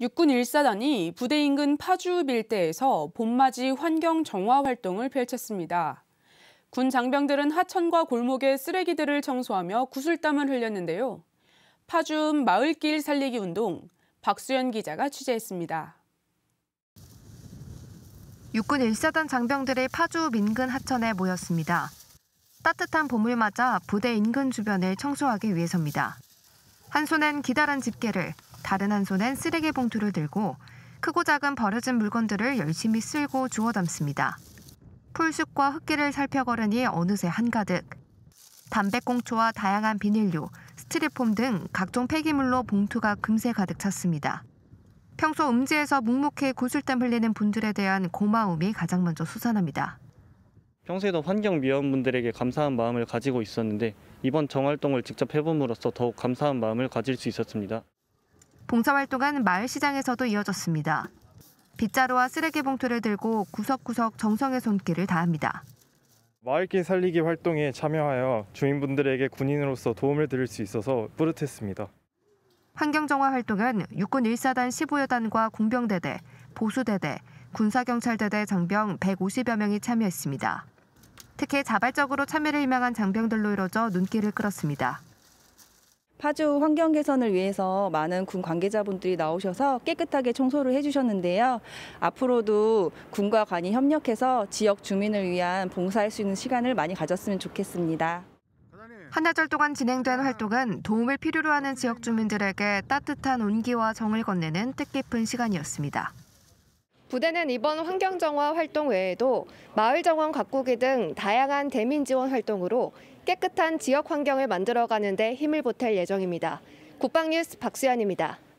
육군 1사단이 부대 인근 파주 밀대에서 봄맞이 환경 정화 활동을 펼쳤습니다. 군 장병들은 하천과 골목의 쓰레기들을 청소하며 구슬땀을 흘렸는데요. 파주 마을길 살리기 운동, 박수현 기자가 취재했습니다. 육군 1사단 장병들이 파주 민근 하천에 모였습니다. 따뜻한 봄을 맞아 부대 인근 주변을 청소하기 위해서입니다. 한 손엔 기다란 집게를, 다른 한 손엔 쓰레기 봉투를 들고 크고 작은 버려진 물건들을 열심히 쓸고 주워 담습니다. 풀숲과 흙길을 살펴 걸으니 어느새 한가득. 담배꽁초와 다양한 비닐류, 스티로폼 등 각종 폐기물로 봉투가 금세 가득 찼습니다. 평소 음지에서 묵묵히 구슬땀 흘리는 분들에 대한 고마움이 가장 먼저 수산합니다 평소에도 환경 미화원분들에게 감사한 마음을 가지고 있었는데 이번 정활동을 직접 해봄으로써 더욱 감사한 마음을 가질 수 있었습니다. 봉사활동은 마을시장에서도 이어졌습니다. 빗자루와 쓰레기 봉투를 들고 구석구석 정성의 손길을 다합니다. 마을길 살리기 활동에 참여하여 주민분들에게 군인으로서 도움을 드릴 수 있어서 뿌듯했습니다. 환경정화 활동은 육군 1사단 15여단과 공병대대, 보수대대, 군사경찰대대 장병 150여 명이 참여했습니다. 특히 자발적으로 참여를 희망한 장병들로 이뤄져 눈길을 끌었습니다. 파주 환경 개선을 위해서 많은 군 관계자분들이 나오셔서 깨끗하게 청소를 해주셨는데요. 앞으로도 군과 관이 협력해서 지역 주민을 위한 봉사할 수 있는 시간을 많이 가졌으면 좋겠습니다. 한 해절 동안 진행된 활동은 도움을 필요로 하는 지역 주민들에게 따뜻한 온기와 정을 건네는 뜻깊은 시간이었습니다. 부대는 이번 환경정화 활동 외에도 마을정원 가꾸기 등 다양한 대민 지원 활동으로 깨끗한 지역 환경을 만들어가는 데 힘을 보탤 예정입니다. 국방뉴스 박수현입니다.